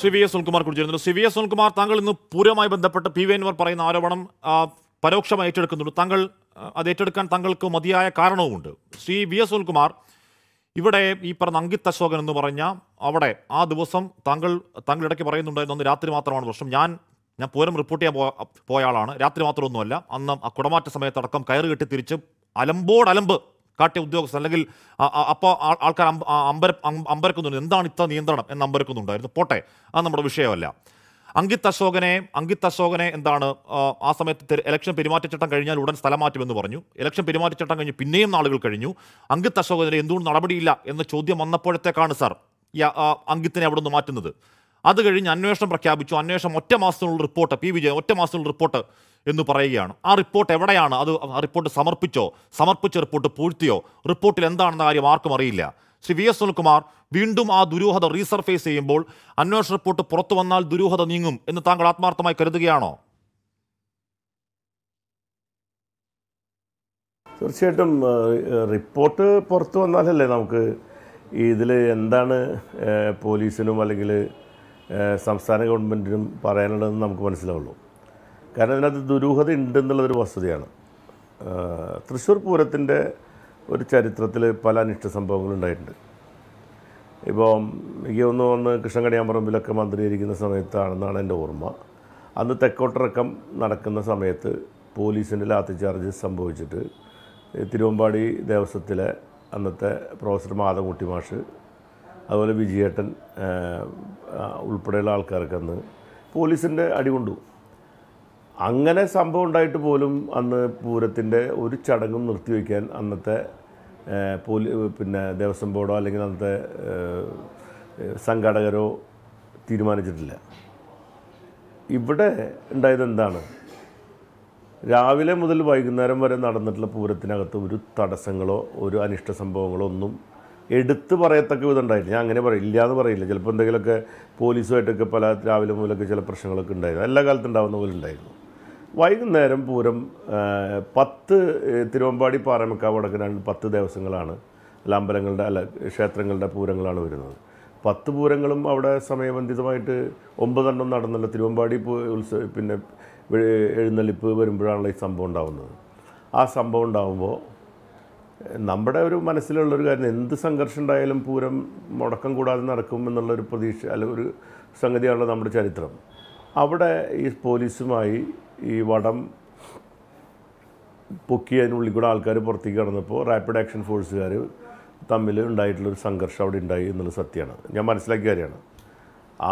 Shri V S Sunilkumar കുടിച്ചിരുന്നു Shri V S Sunilkumar താങ്കൾ ഇന്ന് പൂരമായി ബന്ധപ്പെട്ട് പി വി എൻവർ പറയുന്ന ആരോപണം പരോക്ഷമായി ഏറ്റെടുക്കുന്നുണ്ട് താങ്കൾ അത് ഏറ്റെടുക്കാൻ താങ്കൾക്ക് മതിയായ കാരണവുമുണ്ട് ശ്രീ വി എസ് സുനിൽകുമാർ ഇവിടെ ഈ പറഞ്ഞ അങ്കിത് അശോകൻ എന്ന് പറഞ്ഞ അവിടെ ആ ദിവസം താങ്കൾ താങ്കൾ ഇടയ്ക്ക് പറയുന്നുണ്ടായിരുന്നു അന്ന് രാത്രി മാത്രമാണ് പ്രശ്നം ഞാൻ ഞാൻ പൂരം റിപ്പോർട്ട് ചെയ്യാൻ പോയ ആളാണ് രാത്രി മാത്രമൊന്നുമല്ല അന്ന് ആ കുടമാറ്റ സമയത്തടക്കം കയറ് കെട്ടി തിരിച്ച് അലമ്പോടലമ്പ് കാട്ടിയ ഉദ്യോഗസ്ഥർ അല്ലെങ്കിൽ അപ്പോൾ ആൾക്കാർ അമ്പര അമ്പരക്കുന്നുണ്ട് എന്താണ് ഇത്ര നിയന്ത്രണം എന്ന് അമ്പരക്കുന്നുണ്ടായിരുന്നു പോട്ടെ അത് നമ്മുടെ വിഷയമല്ല അങ്കിത് അശോകനെ അങ്കിത് അശോകനെ എന്താണ് ആ സമയത്ത് ഇലക്ഷൻ പെരുമാറ്റച്ചട്ടം കഴിഞ്ഞാൽ ഉടൻ സ്ഥലം മാറ്റുമെന്ന് പറഞ്ഞു ഇലക്ഷൻ പെരുമാറ്റച്ചട്ടം കഴിഞ്ഞ് പിന്നെയും നാളുകൾ കഴിഞ്ഞു അങ്കിത് അശോകനെ എന്തുകൊണ്ട് നടപടിയില്ല എന്ന ചോദ്യം വന്നപ്പോഴത്തേക്കാണ് സാർ അങ്കിത്തിനെ അവിടെ നിന്ന് മാറ്റുന്നത് അത് കഴിഞ്ഞ് അന്വേഷണം പ്രഖ്യാപിച്ചു അന്വേഷണം ഒറ്റ മാസത്തിനുള്ള റിപ്പോർട്ട് പി വിജയൻ ഒറ്റ മാസത്തിനുള്ള റിപ്പോർട്ട് എന്ന് പറയുകയാണ് ആ റിപ്പോർട്ട് എവിടെയാണ് അത് ആ റിപ്പോർട്ട് സമർപ്പിച്ചോ സമർപ്പിച്ച റിപ്പോർട്ട് പൂഴ്ത്തിയോ റിപ്പോർട്ടിൽ എന്താണെന്ന കാര്യം ആർക്കും അറിയില്ല ശ്രീ വി എസ് സുനിൽകുമാർ വീണ്ടും ആ ദുരൂഹത റീസർഫേസ് ചെയ്യുമ്പോൾ അന്വേഷണ റിപ്പോർട്ട് പുറത്തു വന്നാൽ ദുരൂഹത നീങ്ങും എന്ന് താങ്കൾ ആത്മാർത്ഥമായി കരുതുകയാണോ തീർച്ചയായിട്ടും റിപ്പോർട്ട് പുറത്തു വന്നാലല്ലേ നമുക്ക് ഇതിൽ എന്താണ് പോലീസിനും അല്ലെങ്കിൽ സംസ്ഥാന ഗവൺമെൻറ്റിനും പറയാനുള്ളതെന്ന് നമുക്ക് മനസ്സിലാവുള്ളൂ കാരണം അതിനകത്ത് ദുരൂഹത ഉണ്ടെന്നുള്ളതൊരു വസ്തുതയാണ് തൃശ്ശൂർ പൂരത്തിൻ്റെ ഒരു ചരിത്രത്തിൽ പല അനിഷ്ട സംഭവങ്ങളുണ്ടായിട്ടുണ്ട് ഇപ്പോൾ എനിക്ക് ഒന്ന് ഒന്ന് കൃഷ്ണങ്കണിയാമ്പറമ്പിലൊക്കെ മന്ത്രി ഇരിക്കുന്ന സമയത്താണെന്നാണ് എൻ്റെ ഓർമ്മ അന്ന് തെക്കോട്ടിറക്കം നടക്കുന്ന സമയത്ത് പോലീസിൻ്റെ ലാത്തി ചാർജ് സംഭവിച്ചിട്ട് തിരുവമ്പാടി ദേവസ്വത്തിലെ അന്നത്തെ പ്രൊഫസർ മാധവകുട്ടി മാഷ് അതുപോലെ വിജയേട്ടൻ ഉൾപ്പെടെയുള്ള ആൾക്കാർക്ക് അന്ന് പോലീസിൻ്റെ അടി കൊണ്ടു അങ്ങനെ സംഭവം ഉണ്ടായിട്ട് പോലും അന്ന് പൂരത്തിൻ്റെ ഒരു ചടങ്ങും നിർത്തിവെക്കാൻ അന്നത്തെ പോലി പിന്നെ ദേവസ്വം ബോർഡോ അല്ലെങ്കിൽ അന്നത്തെ സംഘാടകരോ തീരുമാനിച്ചിട്ടില്ല ഇവിടെ ഉണ്ടായത് എന്താണ് രാവിലെ മുതൽ വൈകുന്നേരം വരെ നടന്നിട്ടുള്ള പൂരത്തിനകത്ത് ഒരു തടസ്സങ്ങളോ ഒരു അനിഷ്ട സംഭവങ്ങളോ ഒന്നും എടുത്ത് പറയത്തക്ക വിധം ഉണ്ടായിരുന്നു ഞാൻ അങ്ങനെ പറയില്ല എന്ന് പറയില്ല ചിലപ്പോൾ എന്തെങ്കിലുമൊക്കെ പോലീസുമായിട്ടൊക്കെ പല രാവിലെ മുതലൊക്കെ ചില പ്രശ്നങ്ങളൊക്കെ ഉണ്ടായിരുന്നു എല്ലാ കാലത്തും ഉണ്ടാവുന്ന പോലെ ഉണ്ടായിരുന്നു വൈകുന്നേരം പൂരം പത്ത് തിരുവമ്പാടി പാറമക്കാവ് രണ്ട് പത്ത് ദിവസങ്ങളാണ് അല്ല അമ്പലങ്ങളുടെ അല്ല ക്ഷേത്രങ്ങളുടെ പൂരങ്ങളാണ് വരുന്നത് പത്ത് പൂരങ്ങളും അവിടെ സമയബന്ധിതമായിട്ട് ഒമ്പതെണ്ണം നടന്നല്ല തിരുവമ്പാടി ഉത്സവ പിന്നെ എഴുന്നള്ളിപ്പ് വരുമ്പോഴാണല്ലോ ഈ സംഭവം ഉണ്ടാകുന്നത് ആ സംഭവം ഉണ്ടാകുമ്പോൾ നമ്മുടെ ഒരു മനസ്സിലുള്ളൊരു കാര്യം എന്ത് സംഘർഷം ഉണ്ടായാലും പൂരം മുടക്കം കൂടാതെ നടക്കും എന്നുള്ളൊരു പ്രതീക്ഷ അല്ല ഒരു സംഗതിയാണല്ലോ നമ്മുടെ ചരിത്രം അവിടെ ഈ പോലീസുമായി ഈ വടം പൊക്കി അതിനുള്ളിൽ കൂടെ ആൾക്കാർ പുറത്തേക്ക് കടന്നപ്പോൾ റാപ്പിഡ് ആക്ഷൻ ഫോഴ്സുകാർ തമ്മിൽ ഉണ്ടായിട്ടുള്ളൊരു സംഘർഷം അവിടെ ഉണ്ടായി എന്നുള്ള സത്യമാണ് ഞാൻ മനസ്സിലാക്കിയ കാര്യമാണ്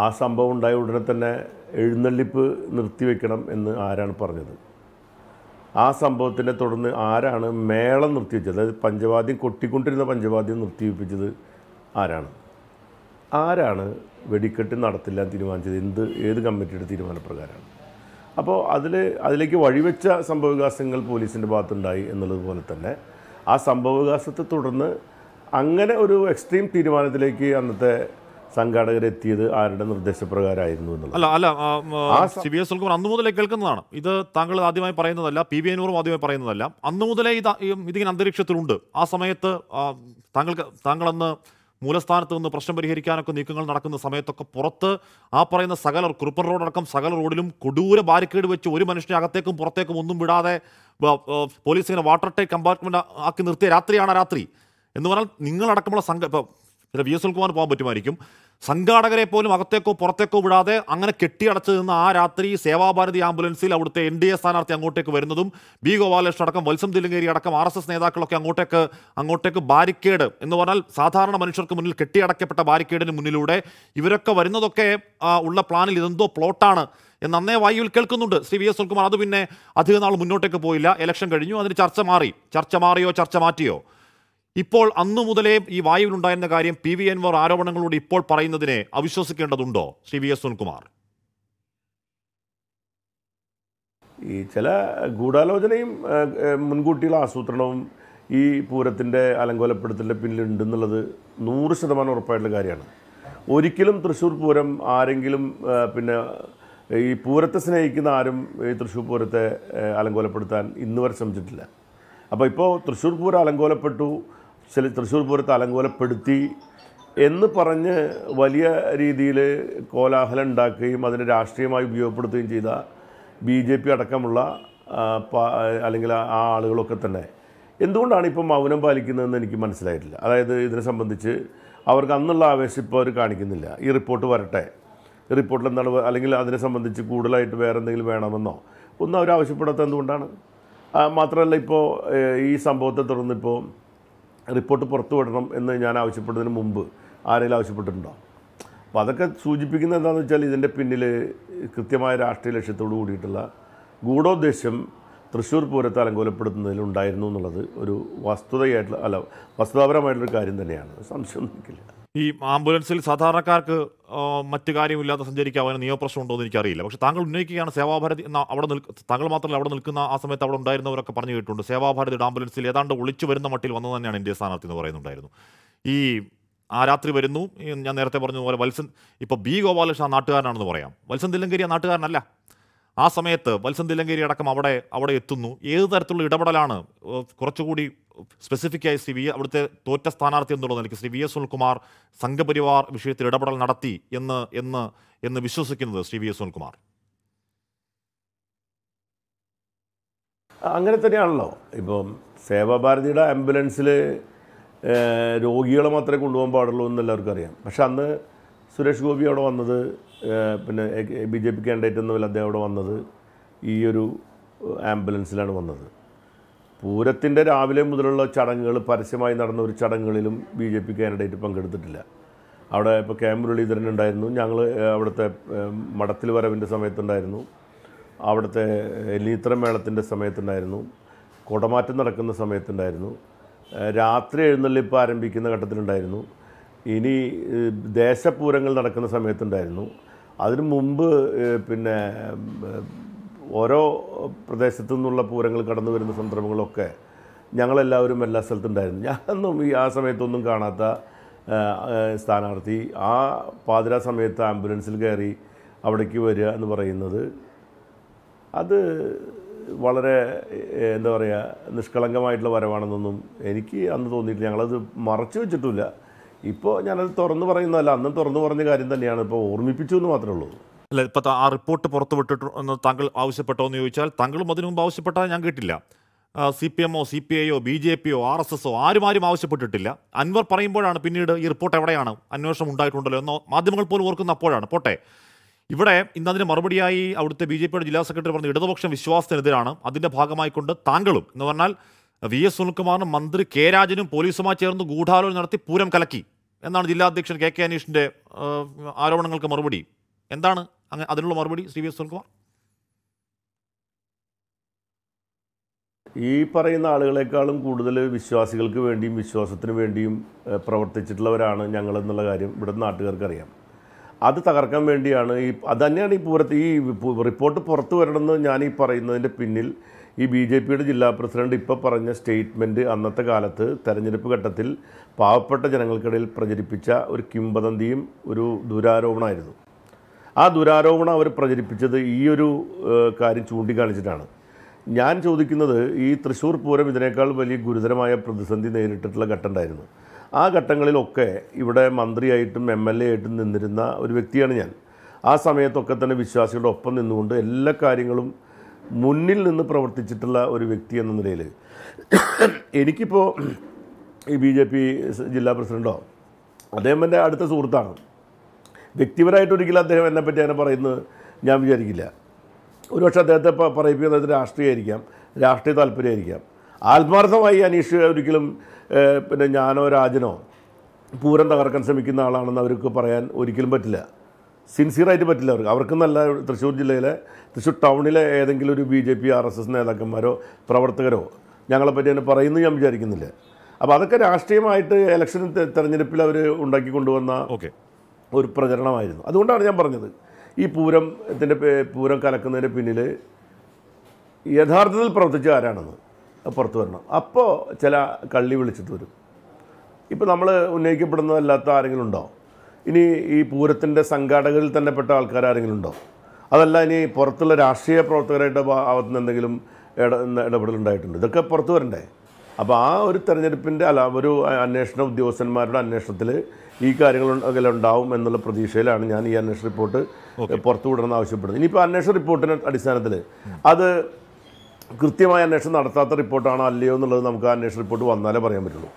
ആ സംഭവം ഉണ്ടായ ഉടനെ തന്നെ എഴുന്നള്ളിപ്പ് നിർത്തിവെക്കണം എന്ന് ആരാണ് പറഞ്ഞത് ആ സംഭവത്തിനെ തുടർന്ന് ആരാണ് മേളം നിർത്തിവെച്ചത് അതായത് പഞ്ചവാദ്യം കൊട്ടിക്കൊണ്ടിരുന്ന പഞ്ചവാദ്യം നിർത്തിവെപ്പിച്ചത് ആരാണ് ആരാണ് വെടിക്കെട്ട് നടത്തില്ല തീരുമാനിച്ചത് എന്ത് ഏത് കമ്മിറ്റിയുടെ തീരുമാനപ്രകാരമാണ് അപ്പോൾ അതിൽ അതിലേക്ക് വഴിവെച്ച സംഭവവികാസങ്ങൾ പോലീസിൻ്റെ ഭാഗത്തുണ്ടായി എന്നുള്ളതുപോലെ തന്നെ ആ സംഭവവികാസത്തെ തുടർന്ന് അങ്ങനെ ഒരു എക്സ്ട്രീം തീരുമാനത്തിലേക്ക് അന്നത്തെ സംഘാടകരെത്തിയത് ആരുടെ നിർദ്ദേശപ്രകാരമായിരുന്നു എന്നുള്ളത് അല്ല അല്ല സി ബി എസ് സുൽക്കുമാർ അന്നു മുതലേ കേൾക്കുന്നതാണ് ഇത് താങ്കൾ ആദ്യമായി പറയുന്നതല്ല പി ബി അനൂറും ആദ്യമായി പറയുന്നതല്ല അന്നു മുതലേ ഇത് ഇതിങ്ങനെ അന്തരീക്ഷത്തിലുണ്ട് ആ സമയത്ത് താങ്കൾക്ക് അന്ന് മൂലസ്ഥാനത്ത് നിന്ന് പ്രശ്നം പരിഹരിക്കാനൊക്കെ നീക്കങ്ങൾ നടക്കുന്ന സമയത്തൊക്കെ പുറത്ത് ആ പറയുന്ന സകല കുറുപ്പൻ റോഡടക്കം സകല റോഡിലും കൊടൂര ബാരിക്കേഡ് വെച്ച് ഒരു മനുഷ്യനെ അകത്തേക്കും പുറത്തേക്കും ഒന്നും വിടാതെ പോലീസ് ഇങ്ങനെ വാട്ടർ ടേക്ക് കമ്പാർട്ട്മെൻറ്റ് ആക്കി നിർത്തിയ രാത്രിയാണ് രാത്രി എന്ന് പറഞ്ഞാൽ നിങ്ങളടക്കമുള്ള ഇപ്പം ചില വി എസ് സുനിൽകുമാറിന് പോകാൻ പറ്റുമായിരിക്കും സംഘാടകരെ പോലും അകത്തേക്കോ പുറത്തേക്കോ വിടാതെ അങ്ങനെ കെട്ടിയടച്ചു നിന്ന് ആ രാത്രി സേവാഭാരതി ആംബുലൻസിൽ അവിടുത്തെ എൻ ഡി എ സ്ഥാനാർത്ഥി അങ്ങോട്ടേക്ക് വരുന്നതും ബി ഗോപാലകൃഷ്ണൻ അടക്കം വത്സം തില്ലങ്കേരി അടക്കം ആർ എസ് എസ് നേതാക്കളൊക്കെ അങ്ങോട്ടേക്ക് അങ്ങോട്ടേക്ക് ബാരിക്കേഡ് എന്ന് പറഞ്ഞാൽ സാധാരണ മനുഷ്യർക്ക് മുന്നിൽ കെട്ടിയടക്കപ്പെട്ട ബാരിക്കേഡിന് മുന്നിലൂടെ ഇവരൊക്കെ വരുന്നതൊക്കെ ഉള്ള പ്ലാനിൽ ഇതെന്തോ പ്ലോട്ടാണ് എന്ന് അന്നേ വായുവിൽ കേൾക്കുന്നുണ്ട് ശ്രീ വി എസ് സുനിൽകുമാർ അത് പിന്നെ അധികനാൾ മുന്നോട്ടേക്ക് പോയില്ല ഇലക്ഷൻ കഴിഞ്ഞു അതിന് ചർച്ച മാറി ചർച്ച മാറിയോ ചർച്ച മാറ്റിയോ ഇപ്പോൾ അന്നു മുതലേ ഈ വായുവിലുണ്ടായിരുന്ന കാര്യം പി വി എൻവർ ആരോപണങ്ങളോട് ഇപ്പോൾ പറയുന്നതിനെ അവിശ്വസിക്കേണ്ടതുണ്ടോ ശ്രീ വി എസ് സുനിൽകുമാർ ഈ ചില ഗൂഢാലോചനയും മുൻകൂട്ടിയുള്ള ആസൂത്രണവും ഈ പൂരത്തിൻ്റെ അലങ്കോലപ്പെടുത്തലിൻ്റെ പിന്നിലുണ്ടെന്നുള്ളത് നൂറ് ശതമാനം ഉറപ്പായിട്ടുള്ള കാര്യമാണ് ഒരിക്കലും തൃശ്ശൂർ പൂരം ആരെങ്കിലും പിന്നെ ഈ പൂരത്തെ സ്നേഹിക്കുന്ന ആരും ഈ തൃശ്ശൂർ പൂരത്തെ അലങ്കോലപ്പെടുത്താൻ ഇന്നുവരെ ശ്രമിച്ചിട്ടില്ല അപ്പോൾ ഇപ്പോൾ തൃശ്ശൂർ പൂരം അലങ്കോലപ്പെട്ടു ചില തൃശ്ശൂർ പൂരത്തെ അലങ്കോലപ്പെടുത്തി എന്ന് പറഞ്ഞ് വലിയ രീതിയിൽ കോലാഹലം ഉണ്ടാക്കുകയും അതിനെ രാഷ്ട്രീയമായി ഉപയോഗപ്പെടുത്തുകയും ചെയ്ത ബി ജെ പി അടക്കമുള്ള അല്ലെങ്കിൽ ആ ആളുകളൊക്കെ തന്നെ എന്തുകൊണ്ടാണ് ഇപ്പം മൗനം പാലിക്കുന്നതെന്ന് എനിക്ക് മനസ്സിലായിട്ടില്ല അതായത് ഇതിനെ സംബന്ധിച്ച് അവർക്ക് അന്നുള്ള ആവേശം ഇപ്പോൾ അവർ കാണിക്കുന്നില്ല ഈ റിപ്പോർട്ട് വരട്ടെ ഈ റിപ്പോർട്ടിൽ എന്താണ് അല്ലെങ്കിൽ അതിനെ സംബന്ധിച്ച് കൂടുതലായിട്ട് വേറെ എന്തെങ്കിലും വേണമെന്നോ ഒന്നും അവർ ആവശ്യപ്പെടാത്ത എന്തുകൊണ്ടാണ് മാത്രമല്ല ഇപ്പോൾ ഈ സംഭവത്തെ തുടർന്നിപ്പോൾ റിപ്പോർട്ട് പുറത്തുവിടണം എന്ന് ഞാൻ ആവശ്യപ്പെട്ടതിന് മുമ്പ് ആരെങ്കിലും ആവശ്യപ്പെട്ടിട്ടുണ്ടോ അപ്പോൾ അതൊക്കെ സൂചിപ്പിക്കുന്നത് എന്താണെന്ന് വെച്ചാൽ ഇതിൻ്റെ പിന്നിൽ കൃത്യമായ രാഷ്ട്രീയ ലക്ഷ്യത്തോട് കൂടിയിട്ടുള്ള ഗൂഢോദ്ദേശം തൃശ്ശൂർ പൂരത്താലം ഉണ്ടായിരുന്നു എന്നുള്ളത് ഒരു വസ്തുതയായിട്ടുള്ള അല്ല വസ്തുതാപരമായിട്ടുള്ള കാര്യം തന്നെയാണ് സംശയം നിൽക്കില്ല ഈ ആംബുലൻസിൽ സാധാരണക്കാർക്ക് മറ്റു കാര്യമില്ലാതെ സഞ്ചരിക്കാവുന്ന നിയമപ്രശ്നം ഉണ്ടോ എന്ന് എനിക്കറിയില്ല പക്ഷേ താങ്കൾ ഉന്നയിക്കുകയാണ് സേവാഭാരതി എന്ന അവിടെ നിൽക്ക താങ്കൾ മാത്രമല്ല അവിടെ നിൽക്കുന്ന ആ സമയത്ത് അവിടെ ഉണ്ടായിരുന്നവരൊക്കെ പറഞ്ഞു കേട്ടുണ്ട് സേവാഭാരതിയുടെ ആംബുലൻസിൽ ഏതാണ്ട് ഒളിച്ചു വരുന്ന മട്ടിൽ വന്നത് തന്നെയാണ് ഇന്ത്യ സ്ഥാനാർത്ഥി എന്ന് പറയുന്നുണ്ടായിരുന്നു ഈ ആ രാത്രി വരുന്നു ഞാൻ നേരത്തെ പറഞ്ഞതുപോലെ വത്സൻ ഇപ്പോൾ ബി ഗോപാലകൃഷ്ണൻ നാട്ടുകാരനാണെന്ന് പറയാം വത്സൻ തില്ലങ്കരി ആ നാട്ടുകാരനല്ല ആ സമയത്ത് വത്സൻ അടക്കം അവിടെ അവിടെ എത്തുന്നു ഏത് തരത്തിലുള്ള ഇടപെടലാണ് കുറച്ചുകൂടി സ്പെസിഫിക്കായി ശ്രീ വി അവിടുത്തെ തോറ്റ സ്ഥാനാർത്ഥി എന്നുള്ള നിലയ്ക്ക് ശ്രീ വി എസ് സുനിൽകുമാർ സംഘപരിവാർ വിഷയത്തിൽ ഇടപെടൽ നടത്തി എന്ന് എന്ന് എന്ന് വിശ്വസിക്കുന്നത് ശ്രീ വി എസ് സുനിൽകുമാർ അങ്ങനെ തന്നെയാണല്ലോ ഇപ്പം സേവാഭാരതിയുടെ ആംബുലൻസിൽ രോഗികളെ മാത്രമേ കൊണ്ടുപോകാൻ പാടുള്ളൂ എന്ന് എല്ലാവർക്കും അറിയാം പക്ഷെ അന്ന് സുരേഷ് ഗോപി അവിടെ വന്നത് പിന്നെ ബി ജെ പി കാൻഡിഡേറ്റ് എന്നതിൽ അദ്ദേഹം അവിടെ വന്നത് ഈ ഒരു ആംബുലൻസിലാണ് വന്നത് പൂരത്തിൻ്റെ രാവിലെ മുതലുള്ള ചടങ്ങുകൾ പരസ്യമായി നടന്ന ഒരു ചടങ്ങുകളിലും ബി ജെ പി കാൻഡിഡേറ്റ് പങ്കെടുത്തിട്ടില്ല അവിടെ ഇപ്പോൾ കെ മുരളീധരൻ ഉണ്ടായിരുന്നു ഞങ്ങൾ അവിടുത്തെ മഠത്തിൽ വരവിൻ്റെ സമയത്തുണ്ടായിരുന്നു അവിടുത്തെ മേളത്തിൻ്റെ സമയത്തുണ്ടായിരുന്നു കുടമാറ്റം നടക്കുന്ന സമയത്തുണ്ടായിരുന്നു രാത്രി എഴുന്നള്ളിപ്പ് ആരംഭിക്കുന്ന ഘട്ടത്തിലുണ്ടായിരുന്നു ഇനി ദേശപൂരങ്ങൾ നടക്കുന്ന സമയത്തുണ്ടായിരുന്നു അതിനു മുമ്പ് പിന്നെ ഓരോ പ്രദേശത്തു നിന്നുള്ള പൂരങ്ങൾ കടന്നു വരുന്ന സന്ദർഭങ്ങളൊക്കെ ഞങ്ങളെല്ലാവരും എല്ലാ സ്ഥലത്തുണ്ടായിരുന്നു ഞാനൊന്നും ഈ ആ സമയത്തൊന്നും കാണാത്ത സ്ഥാനാർത്ഥി ആ പാതിര സമയത്ത് ആംബുലൻസിൽ കയറി അവിടേക്ക് വരിക എന്ന് പറയുന്നത് അത് വളരെ എന്താ പറയുക നിഷ്കളങ്കമായിട്ടുള്ള വരവാണെന്നൊന്നും എനിക്ക് അന്ന് തോന്നിയിട്ടില്ല ഞങ്ങളത് മറച്ചു വെച്ചിട്ടില്ല ഇപ്പോൾ ഞാനത് തുറന്നു പറയുന്നതല്ല അന്നും തുറന്നു പറഞ്ഞ കാര്യം തന്നെയാണ് ഇപ്പോൾ ഓർമ്മിപ്പിച്ചു എന്ന് മാത്രമേ ഉള്ളൂ അല്ല ഇപ്പോൾ ആ റിപ്പോർട്ട് പുറത്തു വിട്ടിട്ട് താങ്കൾ ആവശ്യപ്പെട്ടോ എന്ന് ചോദിച്ചാൽ താങ്കളും അതിനു മുമ്പ് ആവശ്യപ്പെട്ടാൽ ഞാൻ കേട്ടില്ല സി പി എമ്മോ സി പി ഐയോ ബി ജെ പിയോ ആർ എസ് എസോ ആരും ആരും ആവശ്യപ്പെട്ടിട്ടില്ല അൻവർ പറയുമ്പോഴാണ് പിന്നീട് ഈ റിപ്പോർട്ട് എവിടെയാണ് അന്വേഷണം ഉണ്ടായിട്ടുണ്ടല്ലോ എന്നോ മാധ്യമങ്ങൾ പോലും ഓർക്കുന്ന അപ്പോഴാണ് പോട്ടെ ഇവിടെ ഇന്ന് അതിന് മറുപടിയായി അവിടുത്തെ ബി ജെ പിയുടെ ജില്ലാ സെക്രട്ടറി പറഞ്ഞ ഇടതുപക്ഷം വിശ്വാസത്തിനെതിരാണ് അതിൻ്റെ ഭാഗമായിക്കൊണ്ട് താങ്കളും എന്ന് പറഞ്ഞാൽ വി എസ് സുനിൽകുമാറിനും മന്ത്രി കെ രാജനും പോലീസുമായി ചേർന്ന് ഗൂഢാലോചന നടത്തി പൂരം കലക്കി എന്നാണ് ജില്ലാ അധ്യക്ഷൻ കെ കെ അനീഷിന്റെ ആരോപണങ്ങൾക്ക് മറുപടി എന്താണ് അതിനുള്ള മറുപടി ശ്രീ വി എസ് സുനിൽകുമാർ ഈ പറയുന്ന ആളുകളെക്കാളും കൂടുതൽ വിശ്വാസികൾക്ക് വേണ്ടിയും വിശ്വാസത്തിന് വേണ്ടിയും പ്രവർത്തിച്ചിട്ടുള്ളവരാണ് ഞങ്ങൾ എന്നുള്ള കാര്യം ഇവിടെ നാട്ടുകാർക്കറിയാം അത് തകർക്കാൻ വേണ്ടിയാണ് ഈ അത് തന്നെയാണ് ഈ പൂരത്ത് ഈ റിപ്പോർട്ട് പുറത്തു വരണമെന്ന് ഞാൻ ഈ പറയുന്നതിൻ്റെ പിന്നിൽ ഈ ബി ജെ പിയുടെ ജില്ലാ പ്രസിഡന്റ് ഇപ്പോൾ പറഞ്ഞ സ്റ്റേറ്റ്മെൻറ്റ് അന്നത്തെ കാലത്ത് തെരഞ്ഞെടുപ്പ് ഘട്ടത്തിൽ പാവപ്പെട്ട ജനങ്ങൾക്കിടയിൽ പ്രചരിപ്പിച്ച ഒരു കിംവദന്തിയും ഒരു ദുരാരോപണമായിരുന്നു ആ ദുരാരോപണം അവർ പ്രചരിപ്പിച്ചത് ഈ ഒരു കാര്യം ചൂണ്ടിക്കാണിച്ചിട്ടാണ് ഞാൻ ചോദിക്കുന്നത് ഈ തൃശ്ശൂർ പൂരം ഇതിനേക്കാൾ വലിയ ഗുരുതരമായ പ്രതിസന്ധി നേരിട്ടിട്ടുള്ള ഘട്ടം ഉണ്ടായിരുന്നു ആ ഘട്ടങ്ങളിലൊക്കെ ഇവിടെ മന്ത്രിയായിട്ടും എം എൽ എ ആയിട്ടും നിന്നിരുന്ന ഒരു വ്യക്തിയാണ് ഞാൻ ആ സമയത്തൊക്കെ തന്നെ വിശ്വാസികളുടെ ഒപ്പം നിന്നുകൊണ്ട് എല്ലാ കാര്യങ്ങളും മുന്നിൽ നിന്ന് പ്രവർത്തിച്ചിട്ടുള്ള ഒരു വ്യക്തി എന്ന നിലയിൽ എനിക്കിപ്പോൾ ഈ ബി ജെ പി ജില്ലാ പ്രസിഡൻറ്റോ അദ്ദേഹം എൻ്റെ അടുത്ത സുഹൃത്താണ് വ്യക്തിപരമായിട്ട് ഒരിക്കലും അദ്ദേഹം എന്നെപ്പറ്റി അങ്ങനെ പറയുന്നത് ഞാൻ വിചാരിക്കില്ല ഒരുപക്ഷെ അദ്ദേഹത്തെ പറയിപ്പിക്കുന്നത് രാഷ്ട്രീയമായിരിക്കാം രാഷ്ട്രീയ താല്പര്യമായിരിക്കാം ആത്മാർത്ഥമായി അനീഷ് ഒരിക്കലും പിന്നെ ഞാനോ രാജനോ പൂരം തകർക്കാൻ ശ്രമിക്കുന്ന ആളാണെന്ന് അവർക്ക് പറയാൻ ഒരിക്കലും പറ്റില്ല സിൻസിയറായിട്ട് പറ്റില്ല അവർക്ക് നല്ല തൃശ്ശൂർ ജില്ലയിലെ തൃശ്ശൂർ ടൗണിലെ ഏതെങ്കിലും ഒരു B J P R S S നേതാക്കന്മാരോ പ്രവർത്തകരോ ഞങ്ങളെപ്പറ്റി തന്നെ പറയുന്നു ഞാൻ വിചാരിക്കുന്നില്ല അപ്പോൾ അതൊക്കെ രാഷ്ട്രീയമായിട്ട് ഇലക്ഷൻ തെരഞ്ഞെടുപ്പിൽ അവർ ഉണ്ടാക്കി കൊണ്ടുവന്ന ഒരു പ്രചരണമായിരുന്നു അതുകൊണ്ടാണ് ഞാൻ പറഞ്ഞത് ഈ പൂരത്തിൻ്റെ പൂരം കലക്കുന്നതിൻ്റെ പിന്നിൽ യഥാർത്ഥത്തിൽ പ്രവർത്തിച്ച ആരാണെന്ന് പുറത്തു വരണം അപ്പോൾ ചില കള്ളി വിളിച്ചിട്ട് വരും ഇപ്പോൾ നമ്മൾ ഉന്നയിക്കപ്പെടുന്നതല്ലാത്ത ആരെങ്കിലും ഉണ്ടോ ഇനി ഈ പൂരത്തിൻ്റെ സംഘാടകരിൽ തന്നെ പെട്ട ആൾക്കാർ ആരെങ്കിലും ഉണ്ടോ അതല്ല ഇനി പുറത്തുള്ള രാഷ്ട്രീയ പ്രവർത്തകരുടെ ഭാഗത്തു നിന്ന് എന്തെങ്കിലും ഇട ഇടപെടലുണ്ടായിട്ടുണ്ട് ഇതൊക്കെ പുറത്ത് വരണ്ടേ അപ്പോൾ ആ ഒരു തെരഞ്ഞെടുപ്പിൻ്റെ അല്ല ഒരു അന്വേഷണ ഉദ്യോഗസ്ഥന്മാരുടെ അന്വേഷണത്തിൽ ഈ കാര്യങ്ങൾ ഉണ്ടാവും എന്നുള്ള പ്രതീക്ഷയിലാണ് ഞാൻ ഈ അന്വേഷണ റിപ്പോർട്ട് പുറത്തു വിടണമെന്ന് ആവശ്യപ്പെടുന്നത് ഇനിയിപ്പോൾ അന്വേഷണ റിപ്പോർട്ടിന് അടിസ്ഥാനത്തിൽ അത് കൃത്യമായ അന്വേഷണം നടത്താത്ത റിപ്പോർട്ടാണോ അല്ലയോ എന്നുള്ളത് നമുക്ക് അന്വേഷണ റിപ്പോർട്ട് വന്നാലേ പറയാൻ പറ്റുള്ളൂ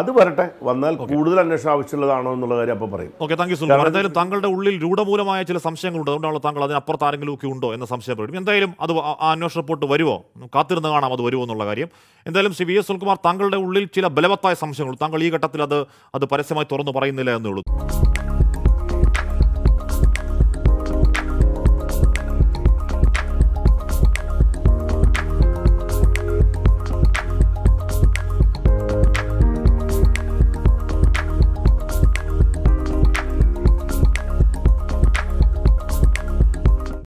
അത് വരട്ടെ വന്നാൽ കൂടുതൽ അന്വേഷണം ആവശ്യമുള്ളതാണോ എന്നുള്ള കാര്യം അപ്പൊ പറയും ഓക്കെ താങ്ക് യു സുൽമാൻ എന്തായാലും താങ്കളുടെ ഉള്ളിൽ രൂഢമൂലമായ ചില സംശയങ്ങളുണ്ട് അതുകൊണ്ടാണ് താങ്കൾ അതിനപ്പുറത്ത് ആരെങ്കിലും ഒക്കെ ഉണ്ടോ എന്ന സംശയം പറയും എന്തായാലും അത് ആ അന്വേഷണ റിപ്പോർട്ട് വരുമോ കാത്തിരുന്ന് കാണാം അത് വരുമോ എന്നുള്ള കാര്യം എന്തായാലും സി വി എസ് സുൽകുമാർ താങ്കളുടെ ഉള്ളിൽ ചില ബലവത്തായ സംശയങ്ങൾ താങ്കൾ ഈ ഘട്ടത്തിൽ അത് അത് പരസ്യമായി തുറന്നു പറയുന്നില്ല എന്നുള്ളൂ